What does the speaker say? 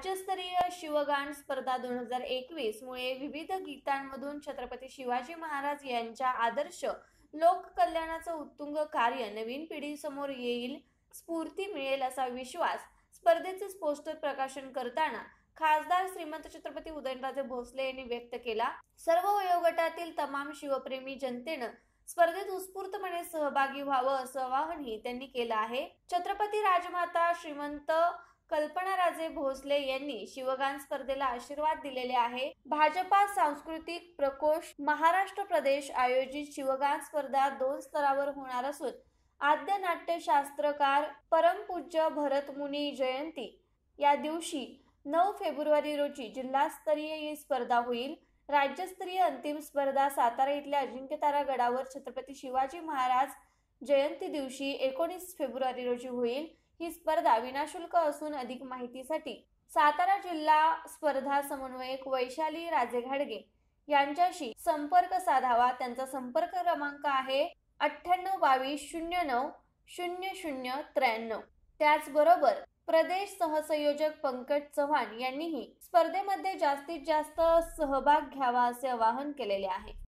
राज्यस्तरीय शिवगान स्पर्धा दोन हजार एकवीस मुळे विविध गीतांमधून छत्रपती शिवाजी महाराज यांच्या आदर्श कल्याणाचं उत्तुंग कार्य नवीन पिढीसमोर येईल स्फूर्ती मिळेल असा विश्वास स्पर्धेचे पोस्टर प्रकाशन करताना खासदार श्रीमंत छत्रपती उदयनराजे भोसले यांनी व्यक्त केला सर्व वयोगटातील तमाम शिवप्रेमी जनतेनं स्पर्धेत उत्स्फूर्तपणे सहभागी व्हावं असं आवाहनही त्यांनी केलं आहे छत्रपती राजमाता श्रीमंत कल्पना राजे भोसले यांनी शिवगान स्पर्धेला आशीर्वाद दिलेले आहे भाजपा सांस्कृतिक प्रकोष महाराष्ट्र प्रदेश आयोजित शिवगान स्पर्धा दोन स्तरावर होणार असून आद्य नाट्यशास्त्रकार परमपूज्य भरतमुनी जयंती या दिवशी नऊ फेब्रुवारी रोजी जिल्हास्तरीय ही स्पर्धा होईल राज्यस्तरीय अंतिम स्पर्धा सातारा इथल्या अजिंक्यतारा गडावर छत्रपती शिवाजी महाराज जयंती दिवशी एकोणीस फेब्रुवारी रोजी होईल ही स्पर्धा विनाशुल्क असून अधिक माहितीसाठी सातारा जिल्हा स्पर्धा समन्वयक वैशाली राजे घाडगे यांच्याशी संपर्क साधावा त्यांचा संपर्क क्रमांक आहे अठ्ठ्याण्णव बावीस शून्य नऊ शून्य शून्य त्र्याण्णव त्याचबरोबर प्रदेश सहसंयोजक पंकज चव्हाण यांनीही स्पर्धेमध्ये जास्तीत जास्त सहभाग घ्यावा असे आवाहन केलेले आहे